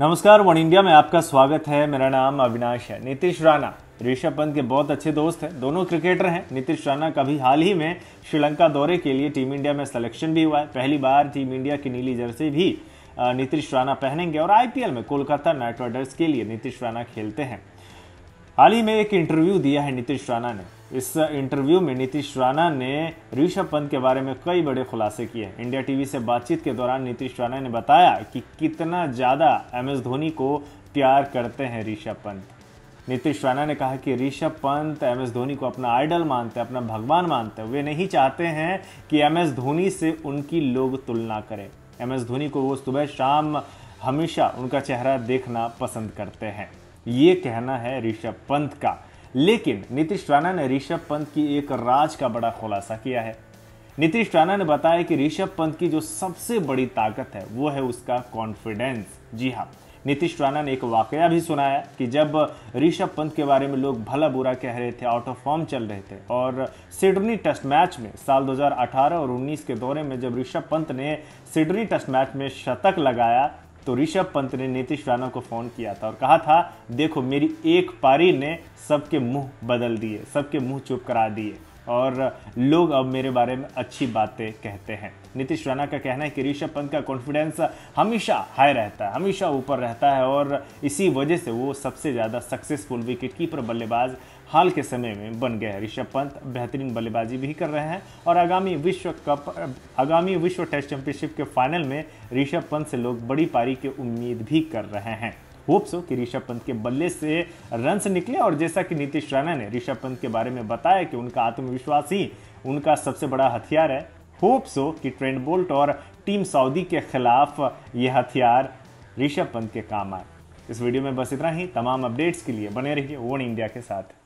नमस्कार one India में आपका स्वागत है मेरा नाम अविनाश है नीतीश राणा ऋषभ पंत के बहुत अच्छे दोस्त हैं दोनों क्रिकेटर हैं नीतीश राणा का भी हाल ही में श्रीलंका दौरे के लिए टीम इंडिया में सिलेक्शन भी हुआ है पहली बार टीम इंडिया की नीली जर्सी भी नीतीश राणा पहनेंगे और आईपीएल में कोलकाता नाइट राइडर्स के लिए नीतीश राणा खेलते हैं हाल ही में एक इंटरव्यू दिया है नीतीश राणा ने इस इंटरव्यू में नीतीश राणा ने ऋषभ पंत के बारे में कई बड़े खुलासे किए इंडिया टीवी से बातचीत के दौरान नीतीश राणा ने बताया कि कितना ज़्यादा एम एस धोनी को प्यार करते हैं ऋषभ पंत नीतीश राणा ने कहा कि ऋषभ पंत एम एस धोनी को अपना आइडल मानते हैं अपना भगवान मानते हैं वे नहीं चाहते हैं कि एम एस धोनी से उनकी लोग तुलना करें एम एस धोनी को वो सुबह शाम हमेशा उनका चेहरा देखना पसंद करते हैं ये कहना है ऋषभ पंत का लेकिन नीतीश राणा ने ऋषभ पंत की एक राज का बड़ा खुलासा किया है नीतीश राणा ने बताया कि ऋषभ पंत की जो सबसे बड़ी ताकत है वो है उसका कॉन्फिडेंस जी हाँ नीतीश राणा ने एक वाकया भी सुनाया कि जब ऋषभ पंत के बारे में लोग भला बुरा कह रहे थे आउट ऑफ फॉर्म चल रहे थे और सिडनी टेस्ट मैच में साल 2018 और 19 के दौरे में जब ऋषभ पंत ने सिडनी टेस्ट मैच में शतक लगाया तो ऋषभ पंत ने नीतीश राणा को फ़ोन किया था और कहा था देखो मेरी एक पारी ने सबके मुंह बदल दिए सबके मुंह चुप करा दिए और लोग अब मेरे बारे में अच्छी बातें कहते हैं नीतीश राणा का कहना है कि ऋषभ पंत का कॉन्फिडेंस हमेशा हाई रहता है हमेशा ऊपर रहता है और इसी वजह से वो सबसे ज़्यादा सक्सेसफुल विकेट कीपर बल्लेबाज हाल के समय में बन गए हैं ऋषभ पंत बेहतरीन बल्लेबाजी भी कर रहे हैं और आगामी विश्व कप आगामी विश्व टेस्ट चैंपियनशिप के फाइनल में ऋषभ पंत से लोग बड़ी पारी की उम्मीद भी कर रहे हैं होप्स हो कि ऋषभ पंत के बल्ले से रन निकले और जैसा कि नीतीश राणा ने ऋषभ पंत के बारे में बताया कि उनका आत्मविश्वास ही उनका सबसे बड़ा हथियार है होप्स हो कि ट्रेंड बोल्ट और टीम सऊदी के खिलाफ ये हथियार ऋषभ पंत के काम आए इस वीडियो में बस इतना ही तमाम अपडेट्स के लिए बने रहिए वन इंडिया के साथ